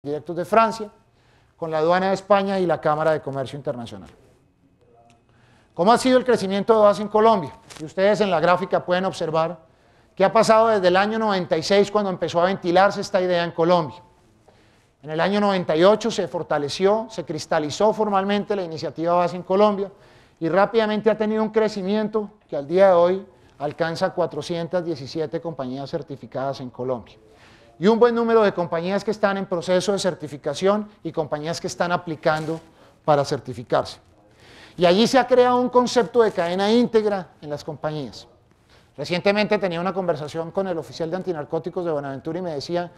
directos de Francia, con la aduana de España y la Cámara de Comercio Internacional. ¿Cómo ha sido el crecimiento de OAS en Colombia? Y ustedes en la gráfica pueden observar qué ha pasado desde el año 96 cuando empezó a ventilarse esta idea en Colombia. En el año 98 se fortaleció, se cristalizó formalmente la iniciativa OAS en Colombia y rápidamente ha tenido un crecimiento que al día de hoy alcanza 417 compañías certificadas en Colombia y un buen número de compañías que están en proceso de certificación y compañías que están aplicando para certificarse. Y allí se ha creado un concepto de cadena íntegra en las compañías. Recientemente tenía una conversación con el oficial de antinarcóticos de Buenaventura y me decía,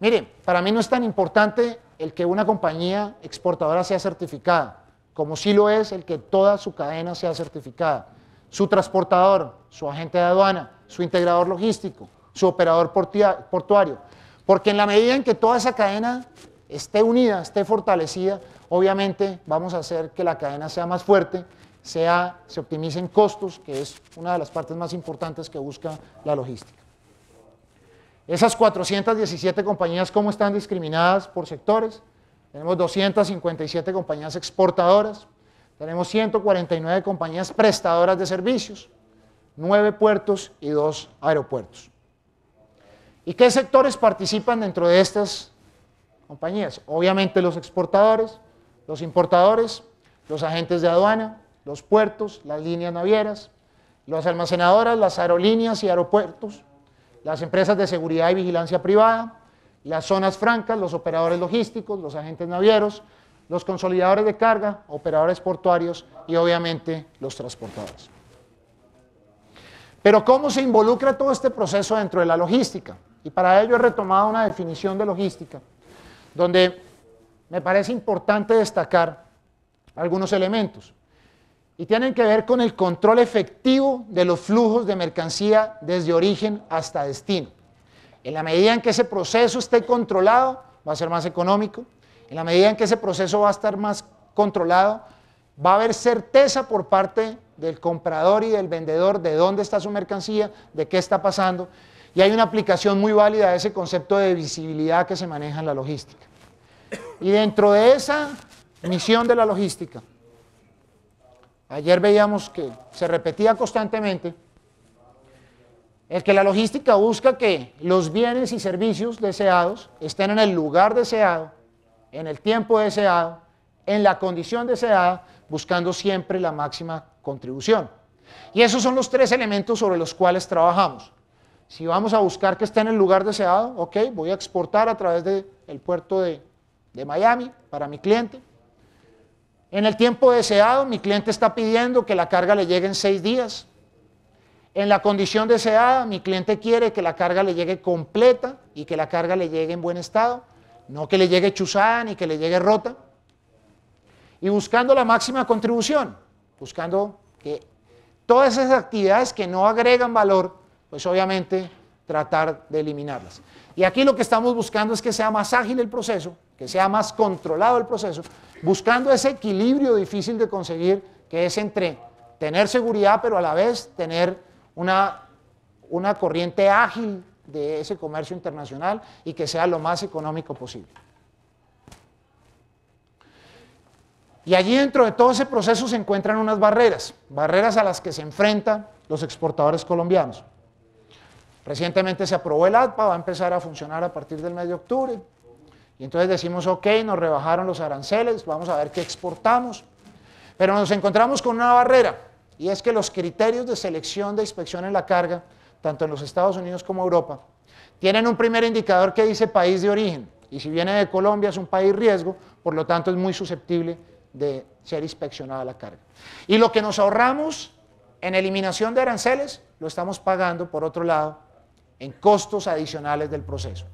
mire, para mí no es tan importante el que una compañía exportadora sea certificada, como sí lo es el que toda su cadena sea certificada. Su transportador, su agente de aduana, su integrador logístico, su operador portuario, porque en la medida en que toda esa cadena esté unida, esté fortalecida, obviamente vamos a hacer que la cadena sea más fuerte, sea, se optimicen costos, que es una de las partes más importantes que busca la logística. Esas 417 compañías, ¿cómo están discriminadas por sectores? Tenemos 257 compañías exportadoras, tenemos 149 compañías prestadoras de servicios, 9 puertos y 2 aeropuertos. ¿Y qué sectores participan dentro de estas compañías? Obviamente los exportadores, los importadores, los agentes de aduana, los puertos, las líneas navieras, las almacenadoras, las aerolíneas y aeropuertos, las empresas de seguridad y vigilancia privada, las zonas francas, los operadores logísticos, los agentes navieros, los consolidadores de carga, operadores portuarios y obviamente los transportadores. Pero ¿cómo se involucra todo este proceso dentro de la logística? Y para ello he retomado una definición de logística, donde me parece importante destacar algunos elementos. Y tienen que ver con el control efectivo de los flujos de mercancía desde origen hasta destino. En la medida en que ese proceso esté controlado, va a ser más económico. En la medida en que ese proceso va a estar más controlado, va a haber certeza por parte del comprador y del vendedor de dónde está su mercancía, de qué está pasando. Y hay una aplicación muy válida de ese concepto de visibilidad que se maneja en la logística. Y dentro de esa misión de la logística, ayer veíamos que se repetía constantemente, el que la logística busca que los bienes y servicios deseados estén en el lugar deseado, en el tiempo deseado, en la condición deseada, buscando siempre la máxima contribución. Y esos son los tres elementos sobre los cuales trabajamos. Si vamos a buscar que esté en el lugar deseado, ok, voy a exportar a través del el puerto de, de Miami para mi cliente. En el tiempo deseado, mi cliente está pidiendo que la carga le llegue en seis días. En la condición deseada, mi cliente quiere que la carga le llegue completa y que la carga le llegue en buen estado, no que le llegue chuzada ni que le llegue rota. Y buscando la máxima contribución, buscando que todas esas actividades que no agregan valor pues obviamente tratar de eliminarlas. Y aquí lo que estamos buscando es que sea más ágil el proceso, que sea más controlado el proceso, buscando ese equilibrio difícil de conseguir que es entre tener seguridad pero a la vez tener una, una corriente ágil de ese comercio internacional y que sea lo más económico posible. Y allí dentro de todo ese proceso se encuentran unas barreras, barreras a las que se enfrentan los exportadores colombianos. Recientemente se aprobó el ADPA, va a empezar a funcionar a partir del mes de octubre. Y entonces decimos, ok, nos rebajaron los aranceles, vamos a ver qué exportamos. Pero nos encontramos con una barrera, y es que los criterios de selección de inspección en la carga, tanto en los Estados Unidos como Europa, tienen un primer indicador que dice país de origen. Y si viene de Colombia es un país riesgo, por lo tanto es muy susceptible de ser inspeccionada la carga. Y lo que nos ahorramos en eliminación de aranceles, lo estamos pagando, por otro lado, en costos adicionales del proceso.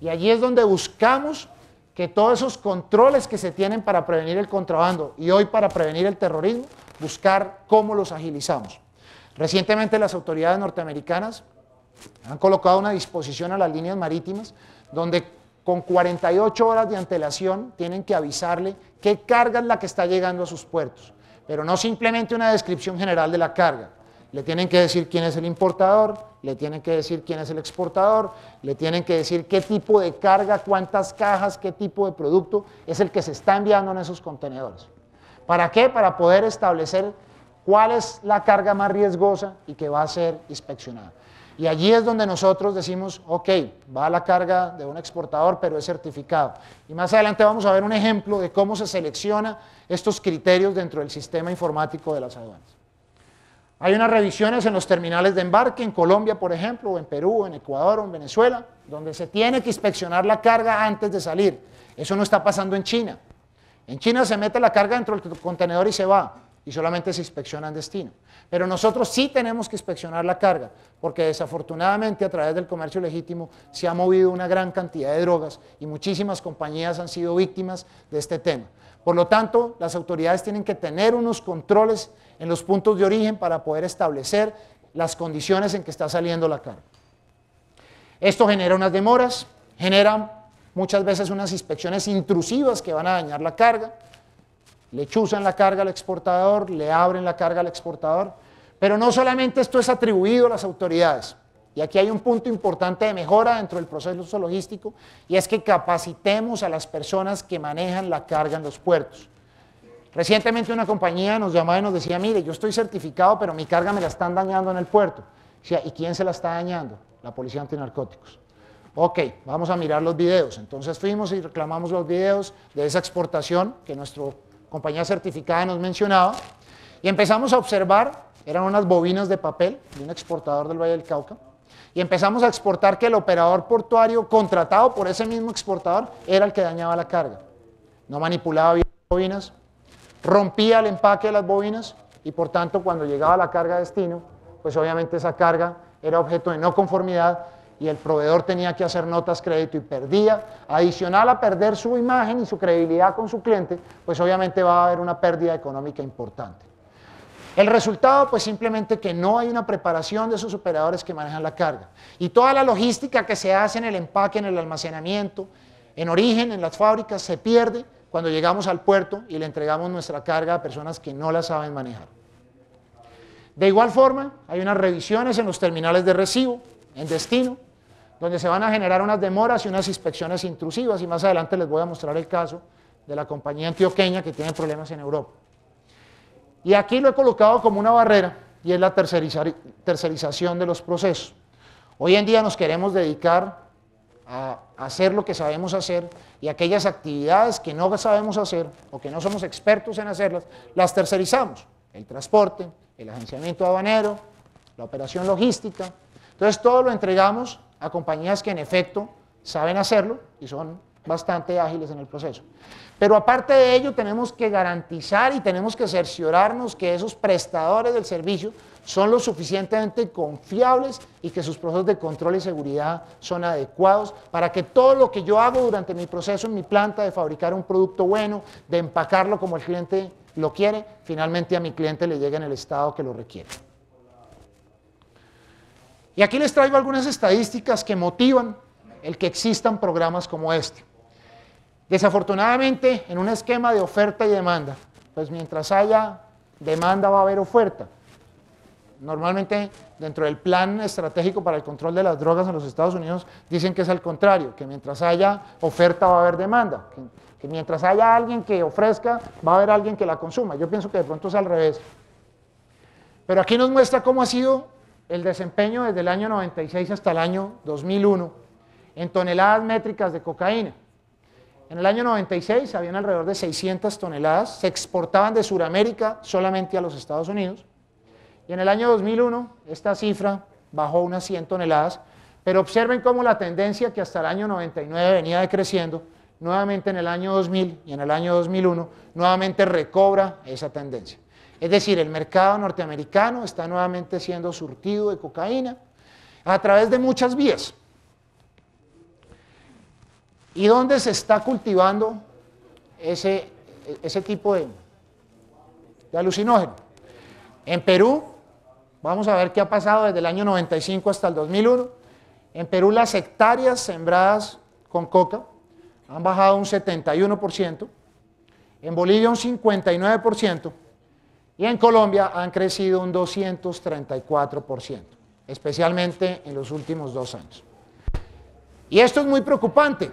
Y allí es donde buscamos que todos esos controles que se tienen para prevenir el contrabando y hoy para prevenir el terrorismo, buscar cómo los agilizamos. Recientemente las autoridades norteamericanas han colocado una disposición a las líneas marítimas donde con 48 horas de antelación tienen que avisarle qué carga es la que está llegando a sus puertos, pero no simplemente una descripción general de la carga, le tienen que decir quién es el importador, le tienen que decir quién es el exportador, le tienen que decir qué tipo de carga, cuántas cajas, qué tipo de producto es el que se está enviando en esos contenedores. ¿Para qué? Para poder establecer cuál es la carga más riesgosa y que va a ser inspeccionada. Y allí es donde nosotros decimos, ok, va la carga de un exportador, pero es certificado. Y más adelante vamos a ver un ejemplo de cómo se selecciona estos criterios dentro del sistema informático de las aduanas. Hay unas revisiones en los terminales de embarque, en Colombia, por ejemplo, o en Perú, o en Ecuador o en Venezuela, donde se tiene que inspeccionar la carga antes de salir. Eso no está pasando en China. En China se mete la carga dentro del contenedor y se va, y solamente se inspecciona en destino. Pero nosotros sí tenemos que inspeccionar la carga, porque desafortunadamente a través del comercio legítimo se ha movido una gran cantidad de drogas y muchísimas compañías han sido víctimas de este tema. Por lo tanto, las autoridades tienen que tener unos controles en los puntos de origen para poder establecer las condiciones en que está saliendo la carga. Esto genera unas demoras, genera muchas veces unas inspecciones intrusivas que van a dañar la carga, le chuzan la carga al exportador, le abren la carga al exportador, pero no solamente esto es atribuido a las autoridades. Y aquí hay un punto importante de mejora dentro del proceso logístico y es que capacitemos a las personas que manejan la carga en los puertos. Recientemente una compañía nos llamaba y nos decía, mire, yo estoy certificado, pero mi carga me la están dañando en el puerto. ¿y quién se la está dañando? La policía antinarcóticos. Ok, vamos a mirar los videos. Entonces fuimos y reclamamos los videos de esa exportación que nuestra compañía certificada nos mencionaba y empezamos a observar, eran unas bobinas de papel de un exportador del Valle del Cauca, y empezamos a exportar que el operador portuario contratado por ese mismo exportador era el que dañaba la carga. No manipulaba bien las bobinas, rompía el empaque de las bobinas y por tanto cuando llegaba la carga a destino, pues obviamente esa carga era objeto de no conformidad y el proveedor tenía que hacer notas crédito y perdía, adicional a perder su imagen y su credibilidad con su cliente, pues obviamente va a haber una pérdida económica importante. El resultado, pues simplemente que no hay una preparación de esos operadores que manejan la carga. Y toda la logística que se hace en el empaque, en el almacenamiento, en origen, en las fábricas, se pierde cuando llegamos al puerto y le entregamos nuestra carga a personas que no la saben manejar. De igual forma, hay unas revisiones en los terminales de recibo, en destino, donde se van a generar unas demoras y unas inspecciones intrusivas, y más adelante les voy a mostrar el caso de la compañía antioqueña que tiene problemas en Europa. Y aquí lo he colocado como una barrera y es la tercerización de los procesos. Hoy en día nos queremos dedicar a hacer lo que sabemos hacer y aquellas actividades que no sabemos hacer o que no somos expertos en hacerlas, las tercerizamos. El transporte, el agenciamiento habanero, la operación logística. Entonces todo lo entregamos a compañías que en efecto saben hacerlo y son bastante ágiles en el proceso. Pero aparte de ello, tenemos que garantizar y tenemos que cerciorarnos que esos prestadores del servicio son lo suficientemente confiables y que sus procesos de control y seguridad son adecuados para que todo lo que yo hago durante mi proceso en mi planta de fabricar un producto bueno, de empacarlo como el cliente lo quiere, finalmente a mi cliente le llegue en el estado que lo requiere. Y aquí les traigo algunas estadísticas que motivan el que existan programas como este. Desafortunadamente, en un esquema de oferta y demanda, pues mientras haya demanda va a haber oferta. Normalmente, dentro del plan estratégico para el control de las drogas en los Estados Unidos, dicen que es al contrario, que mientras haya oferta va a haber demanda, que, mientras haya alguien que ofrezca, va a haber alguien que la consuma. Yo pienso que de pronto es al revés. Pero aquí nos muestra cómo ha sido el desempeño desde el año 96 hasta el año 2001 en toneladas métricas de cocaína. En el año 96 habían alrededor de 600 toneladas, se exportaban de Sudamérica solamente a los Estados Unidos. Y en el año 2001 esta cifra bajó unas 100 toneladas, pero observen cómo la tendencia que hasta el año 99 venía decreciendo, nuevamente en el año 2000 y en el año 2001, nuevamente recobra esa tendencia. Es decir, el mercado norteamericano está nuevamente siendo surtido de cocaína a través de muchas vías. ¿Y dónde se está cultivando ese, ese tipo de, de alucinógeno? En Perú, vamos a ver qué ha pasado desde el año 95 hasta el 2001. En Perú las hectáreas sembradas con coca han bajado un 71%, en Bolivia un 59% y en Colombia han crecido un 234%, especialmente en los últimos dos años. Y esto es muy preocupante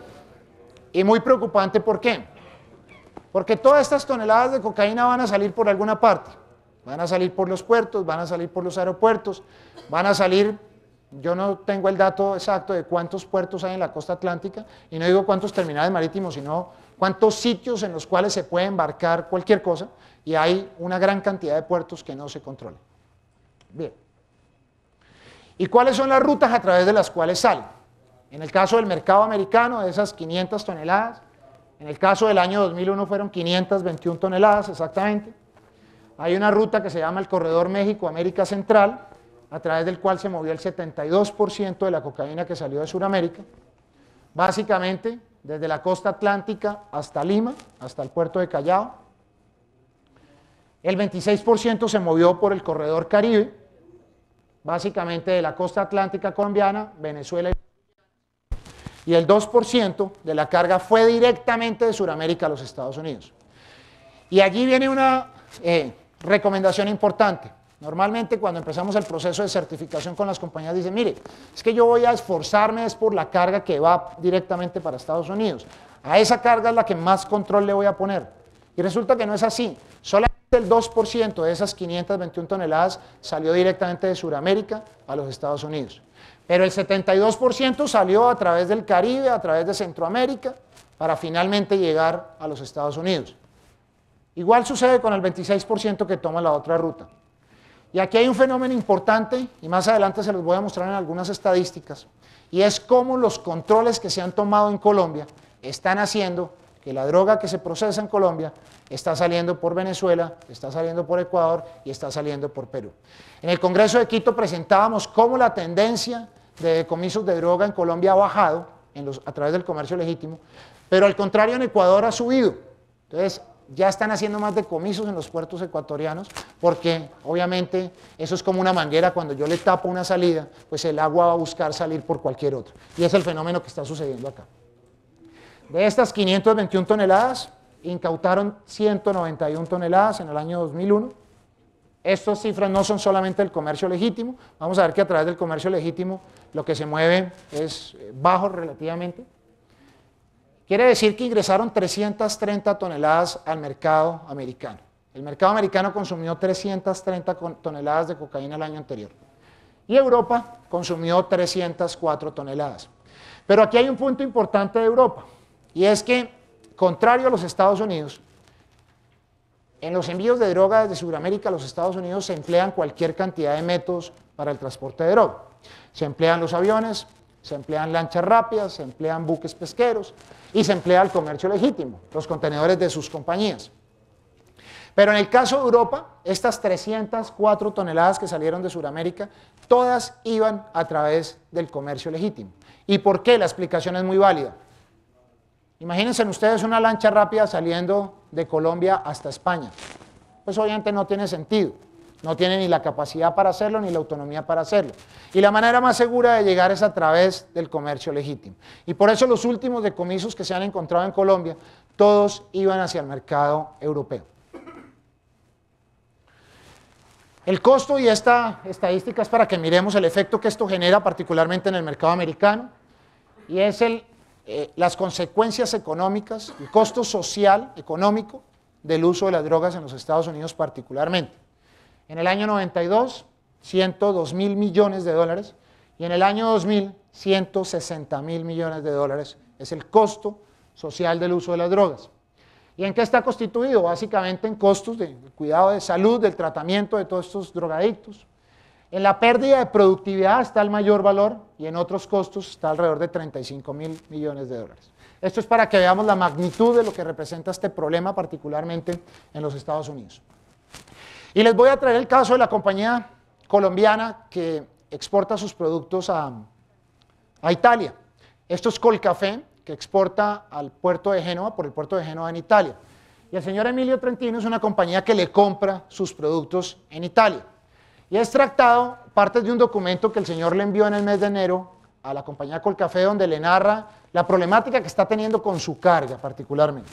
y muy preocupante, ¿por qué? Porque todas estas toneladas de cocaína van a salir por alguna parte. Van a salir por los puertos, van a salir por los aeropuertos, van a salir, yo no tengo el dato exacto de cuántos puertos hay en la costa atlántica, y no digo cuántos terminales marítimos, sino cuántos sitios en los cuales se puede embarcar cualquier cosa, y hay una gran cantidad de puertos que no se controlan. Bien. ¿Y cuáles son las rutas a través de las cuales salen? En el caso del mercado americano, de esas 500 toneladas, en el caso del año 2001 fueron 521 toneladas exactamente. Hay una ruta que se llama el Corredor México-América Central, a través del cual se movió el 72% de la cocaína que salió de Sudamérica, básicamente desde la costa atlántica hasta Lima, hasta el puerto de Callao. El 26% se movió por el Corredor Caribe, básicamente de la costa atlántica colombiana, Venezuela y y el 2% de la carga fue directamente de Sudamérica a los Estados Unidos. Y allí viene una eh, recomendación importante. Normalmente cuando empezamos el proceso de certificación con las compañías dicen, mire, es que yo voy a esforzarme es por la carga que va directamente para Estados Unidos. A esa carga es la que más control le voy a poner. Y resulta que no es así. Solamente el 2% de esas 521 toneladas salió directamente de Sudamérica a los Estados Unidos. Pero el 72% salió a través del Caribe, a través de Centroamérica, para finalmente llegar a los Estados Unidos. Igual sucede con el 26% que toma la otra ruta. Y aquí hay un fenómeno importante, y más adelante se los voy a mostrar en algunas estadísticas, y es cómo los controles que se han tomado en Colombia están haciendo que la droga que se procesa en Colombia está saliendo por Venezuela, está saliendo por Ecuador y está saliendo por Perú. En el Congreso de Quito presentábamos cómo la tendencia de decomisos de droga en Colombia ha bajado a través del comercio legítimo, pero al contrario en Ecuador ha subido. Entonces, ya están haciendo más decomisos en los puertos ecuatorianos, porque obviamente eso es como una manguera, cuando yo le tapo una salida, pues el agua va a buscar salir por cualquier otro. Y es el fenómeno que está sucediendo acá. De estas 521 toneladas, incautaron 191 toneladas en el año 2001 estas cifras no son solamente el comercio legítimo, vamos a ver que a través del comercio legítimo lo que se mueve es eh, bajo relativamente. Quiere decir que ingresaron 330 toneladas al mercado americano. El mercado americano consumió 330 toneladas de cocaína el año anterior. Y Europa consumió 304 toneladas. Pero aquí hay un punto importante de Europa, y es que, contrario a los Estados Unidos, en los envíos de droga desde Sudamérica a los Estados Unidos se emplean cualquier cantidad de métodos para el transporte de droga. Se emplean los aviones, se emplean lanchas rápidas, se emplean buques pesqueros y se emplea el comercio legítimo, los contenedores de sus compañías. Pero en el caso de Europa, estas 304 toneladas que salieron de Sudamérica, todas iban a través del comercio legítimo. ¿Y por qué? La explicación es muy válida. Imagínense ustedes una lancha rápida saliendo de Colombia hasta España. Pues obviamente no tiene sentido. No tiene ni la capacidad para hacerlo ni la autonomía para hacerlo. Y la manera más segura de llegar es a través del comercio legítimo. Y por eso los últimos decomisos que se han encontrado en Colombia, todos iban hacia el mercado europeo. El costo, y esta estadística es para que miremos el efecto que esto genera particularmente en el mercado americano, y es el eh, las consecuencias económicas, el costo social, económico del uso de las drogas en los Estados Unidos particularmente. En el año 92, 102 mil millones de dólares y en el año 2000, 160 mil millones de dólares es el costo social del uso de las drogas. ¿Y en qué está constituido? Básicamente en costos de cuidado de salud, del tratamiento de todos estos drogadictos, en la pérdida de productividad está el mayor valor y en otros costos está alrededor de 35 mil millones de dólares. Esto es para que veamos la magnitud de lo que representa este problema, particularmente en los Estados Unidos. Y les voy a traer el caso de la compañía colombiana que exporta sus productos a, Italia. Esto es Colcafé, que exporta al puerto de Génova, por el puerto de Génova en Italia. Y el señor Emilio Trentino es una compañía que le compra sus productos en Italia. Y ha extractado partes de un documento que el señor le envió en el mes de enero a la compañía Colcafé, donde le narra la problemática que está teniendo con su carga particularmente.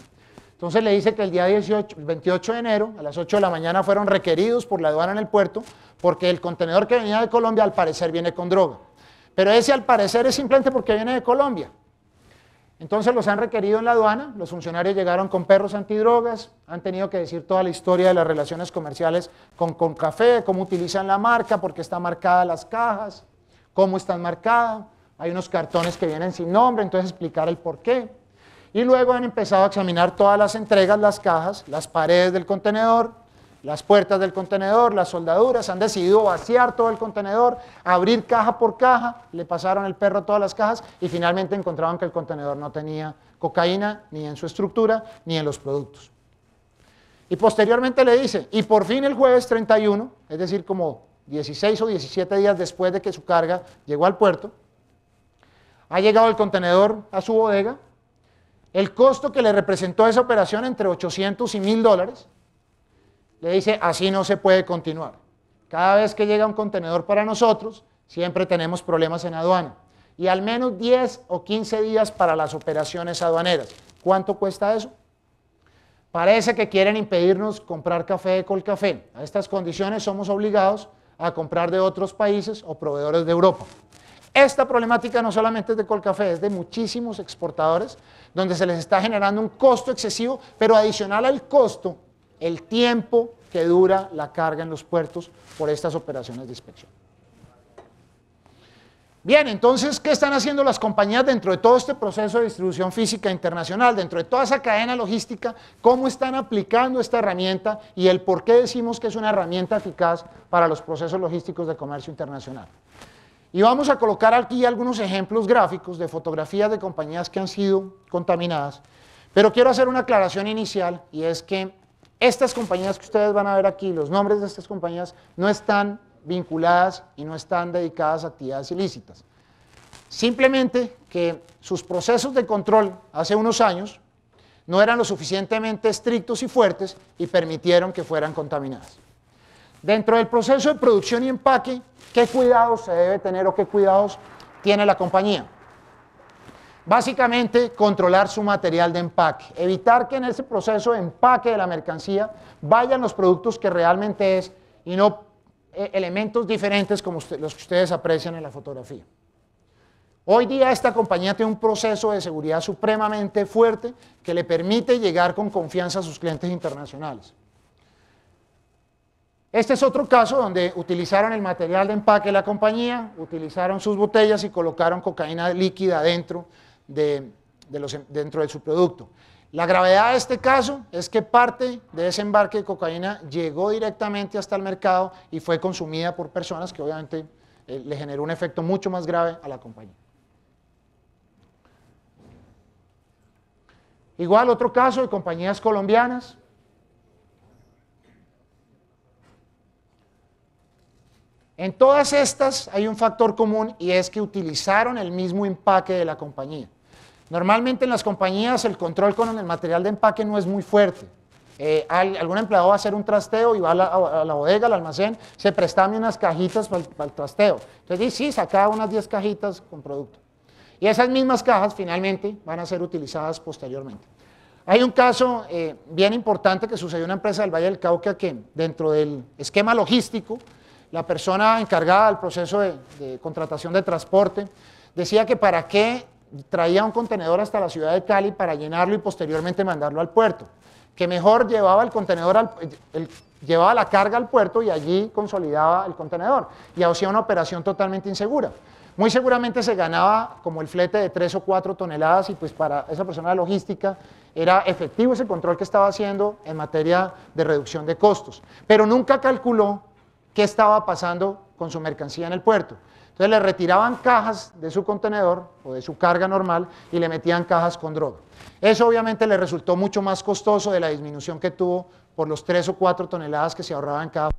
Entonces le dice que el día 18, 28 de enero, a las 8 de la mañana, fueron requeridos por la aduana en el puerto porque el contenedor que venía de Colombia al parecer viene con droga. Pero ese al parecer es simplemente porque viene de Colombia. Entonces los han requerido en la aduana, los funcionarios llegaron con perros antidrogas, han tenido que decir toda la historia de las relaciones comerciales con, café, cómo utilizan la marca, por qué están marcadas las cajas, cómo están marcadas, hay unos cartones que vienen sin nombre, entonces explicar el por qué. Y luego han empezado a examinar todas las entregas, las cajas, las paredes del contenedor, las puertas del contenedor, las soldaduras, han decidido vaciar todo el contenedor, abrir caja por caja, le pasaron el perro todas las cajas y finalmente encontraron que el contenedor no tenía cocaína ni en su estructura ni en los productos. Y posteriormente le dice, y por fin el jueves 31, es decir, como 16 o 17 días después de que su carga llegó al puerto, ha llegado el contenedor a su bodega, el costo que le representó esa operación entre 800 y 1000 dólares, le dice, así no se puede continuar. Cada vez que llega un contenedor para nosotros, siempre tenemos problemas en aduana. Y al menos 10 o 15 días para las operaciones aduaneras. ¿Cuánto cuesta eso? Parece que quieren impedirnos comprar café de Colcafé. A estas condiciones somos obligados a comprar de otros países o proveedores de Europa. Esta problemática no solamente es de Colcafé, es de muchísimos exportadores, donde se les está generando un costo excesivo, pero adicional al costo el tiempo que dura la carga en los puertos por estas operaciones de inspección. Bien, entonces, ¿qué están haciendo las compañías dentro de todo este proceso de distribución física internacional, dentro de toda esa cadena logística? ¿Cómo están aplicando esta herramienta y el por qué decimos que es una herramienta eficaz para los procesos logísticos de comercio internacional? Y vamos a colocar aquí algunos ejemplos gráficos de fotografías de compañías que han sido contaminadas, pero quiero hacer una aclaración inicial y es que estas compañías que ustedes van a ver aquí, los nombres de estas compañías, no están vinculadas y no están dedicadas a actividades ilícitas. Simplemente que sus procesos de control hace unos años no eran lo suficientemente estrictos y fuertes y permitieron que fueran contaminadas. Dentro del proceso de producción y empaque, ¿qué cuidados se debe tener o qué cuidados tiene la compañía? Básicamente, controlar su material de empaque, evitar que en ese proceso de empaque de la mercancía vayan los productos que realmente es y no eh, elementos diferentes como los que ustedes aprecian en la fotografía. Hoy día esta compañía tiene un proceso de seguridad supremamente fuerte que le permite llegar con confianza a sus clientes internacionales. Este es otro caso donde utilizaron el material de empaque de la compañía, utilizaron sus botellas y colocaron cocaína líquida dentro de, los, dentro de su producto. La gravedad de este caso es que parte de ese embarque de cocaína llegó directamente hasta el mercado y fue consumida por personas que obviamente eh, le generó un efecto mucho más grave a la compañía. Igual otro caso de compañías colombianas. En todas estas hay un factor común y es que utilizaron el mismo empaque de la compañía. Normalmente en las compañías el control con el material de empaque no es muy fuerte. Eh, algún empleado va a hacer un trasteo y va a la, bodega, al almacén, se prestan unas cajitas para el, trasteo. Entonces, sí, saca unas 10 cajitas con producto. Y esas mismas cajas finalmente van a ser utilizadas posteriormente. Hay un caso eh, bien importante que sucedió en una empresa del Valle del Cauca que dentro del esquema logístico, la persona encargada del proceso de contratación de transporte decía que para qué traía un contenedor hasta la ciudad de Cali para llenarlo y posteriormente mandarlo al puerto. Que mejor llevaba el contenedor, al, llevaba la carga al puerto y allí consolidaba el contenedor y hacía una operación totalmente insegura. Muy seguramente se ganaba como el flete de 3 o 4 toneladas y pues para esa persona de logística era efectivo ese control que estaba haciendo en materia de reducción de costos, pero nunca calculó qué estaba pasando con su mercancía en el puerto. Entonces le retiraban cajas de su contenedor o de su carga normal y le metían cajas con droga. Eso obviamente le resultó mucho más costoso de la disminución que tuvo por los 3 o 4 toneladas que se ahorraban cada.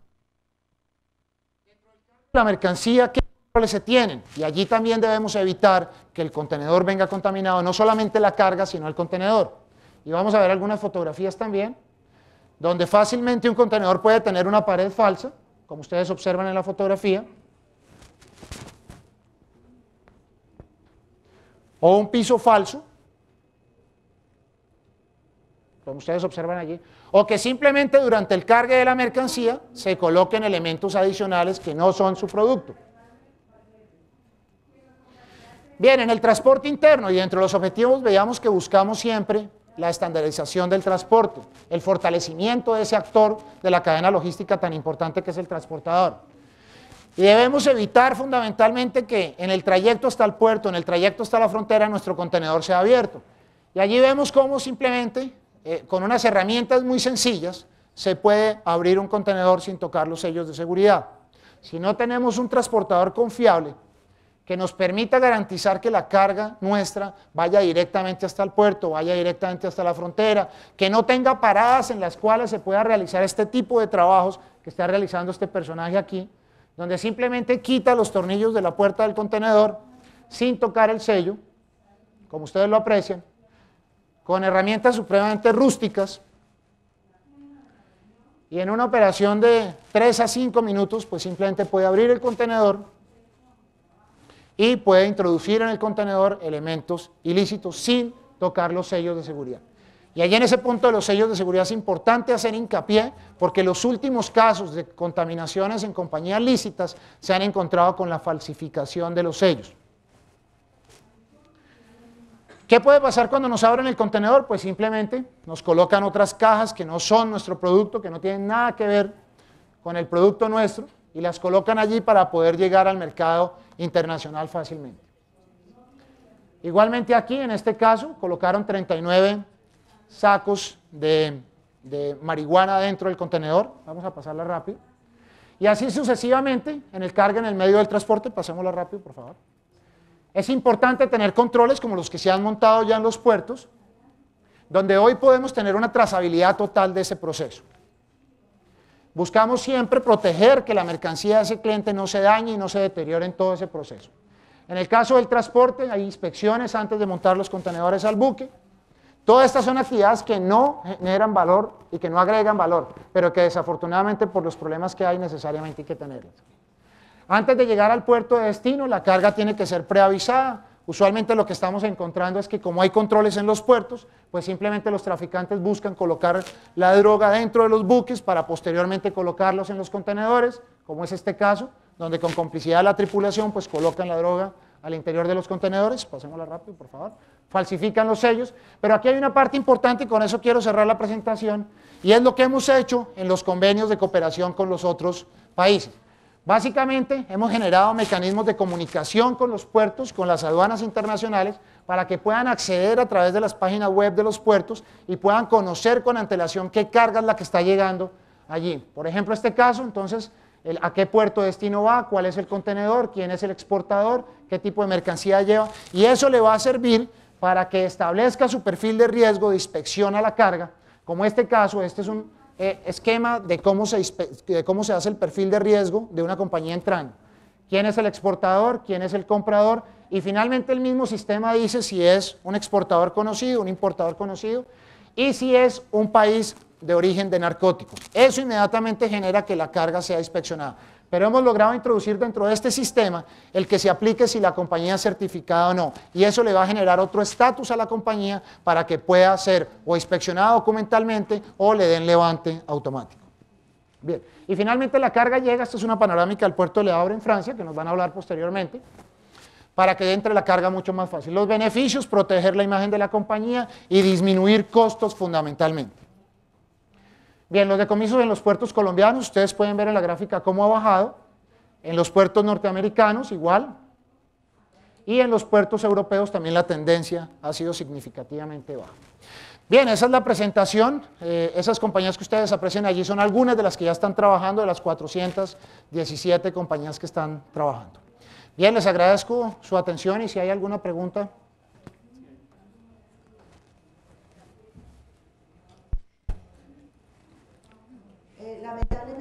La mercancía, ¿qué controles se tienen? Y allí también debemos evitar que el contenedor venga contaminado, no solamente la carga, sino el contenedor. Y vamos a ver algunas fotografías también, donde fácilmente un contenedor puede tener una pared falsa como ustedes observan en la fotografía, o un piso falso, como ustedes observan allí, o que simplemente durante el cargue de la mercancía se coloquen elementos adicionales que no son su producto. Bien, en el transporte interno y entre los objetivos veíamos que buscamos siempre la estandarización del transporte, el fortalecimiento de ese actor de la cadena logística tan importante que es el transportador. Y debemos evitar fundamentalmente que en el trayecto hasta el puerto, en el trayecto hasta la frontera, nuestro contenedor sea abierto. Y allí vemos cómo simplemente, eh, con unas herramientas muy sencillas, se puede abrir un contenedor sin tocar los sellos de seguridad. Si no tenemos un transportador confiable, que nos permita garantizar que la carga nuestra vaya directamente hasta el puerto, vaya directamente hasta la frontera, que no tenga paradas en las cuales se pueda realizar este tipo de trabajos que está realizando este personaje aquí, donde simplemente quita los tornillos de la puerta del contenedor sin tocar el sello, como ustedes lo aprecian, con herramientas supremamente rústicas, y en una operación de 3 a 5 minutos, pues simplemente puede abrir el contenedor, y puede introducir en el contenedor elementos ilícitos sin tocar los sellos de seguridad. Y allí en ese punto de los sellos de seguridad es importante hacer hincapié porque los últimos casos de contaminaciones en compañías lícitas se han encontrado con la falsificación de los sellos. ¿Qué puede pasar cuando nos abren el contenedor? Pues simplemente nos colocan otras cajas que no son nuestro producto, que no tienen nada que ver con el producto nuestro y las colocan allí para poder llegar al mercado internacional fácilmente. Igualmente aquí, en este caso, colocaron 39 sacos de, marihuana dentro del contenedor. Vamos a pasarla rápido. Y así sucesivamente, en el carga, en el medio del transporte, pasémosla rápido, por favor. Es importante tener controles como los que se han montado ya en los puertos, donde hoy podemos tener una trazabilidad total de ese proceso. Buscamos siempre proteger que la mercancía de ese cliente no se dañe y no se deteriore en todo ese proceso. En el caso del transporte, hay inspecciones antes de montar los contenedores al buque. Todas estas son actividades que no generan valor y que no agregan valor, pero que desafortunadamente por los problemas que hay necesariamente hay que tenerlas. Antes de llegar al puerto de destino, la carga tiene que ser preavisada, Usualmente lo que estamos encontrando es que como hay controles en los puertos, pues simplemente los traficantes buscan colocar la droga dentro de los buques para posteriormente colocarlos en los contenedores, como es este caso, donde con complicidad de la tripulación pues colocan la droga al interior de los contenedores, pasémosla rápido por favor, falsifican los sellos, pero aquí hay una parte importante y con eso quiero cerrar la presentación, y es lo que hemos hecho en los convenios de cooperación con los otros países. Básicamente, hemos generado mecanismos de comunicación con los puertos, con las aduanas internacionales, para que puedan acceder a través de las páginas web de los puertos y puedan conocer con antelación qué carga es la que está llegando allí. Por ejemplo, este caso, entonces, a qué puerto destino va, cuál es el contenedor, quién es el exportador, qué tipo de mercancía lleva. Y eso le va a servir para que establezca su perfil de riesgo de inspección a la carga. Como este caso, este es un eh, esquema de cómo, se, cómo se hace el perfil de riesgo de una compañía entrando ¿Quién es el exportador? ¿Quién es el comprador? Y finalmente el mismo sistema dice si es un exportador conocido, un importador conocido, y si es un país de origen de narcótico. Eso inmediatamente genera que la carga sea inspeccionada pero hemos logrado introducir dentro de este sistema el que se aplique si la compañía es certificada o no. Y eso le va a generar otro estatus a la compañía para que pueda ser o inspeccionada documentalmente o le den levante automático. Bien, y finalmente la carga llega, esto es una panorámica del puerto de Le Havre en Francia, que nos van a hablar posteriormente, para que entre la carga mucho más fácil. Los beneficios, proteger la imagen de la compañía y disminuir costos fundamentalmente. Bien, los decomisos en los puertos colombianos, ustedes pueden ver en la gráfica cómo ha bajado. En los puertos norteamericanos, igual. Y en los puertos europeos también la tendencia ha sido significativamente baja. Bien, esa es la presentación. Eh, esas compañías que ustedes aprecian allí son algunas de las que ya están trabajando, de las 417 compañías que están trabajando. Bien, les agradezco su atención y si hay alguna pregunta, lamentablemente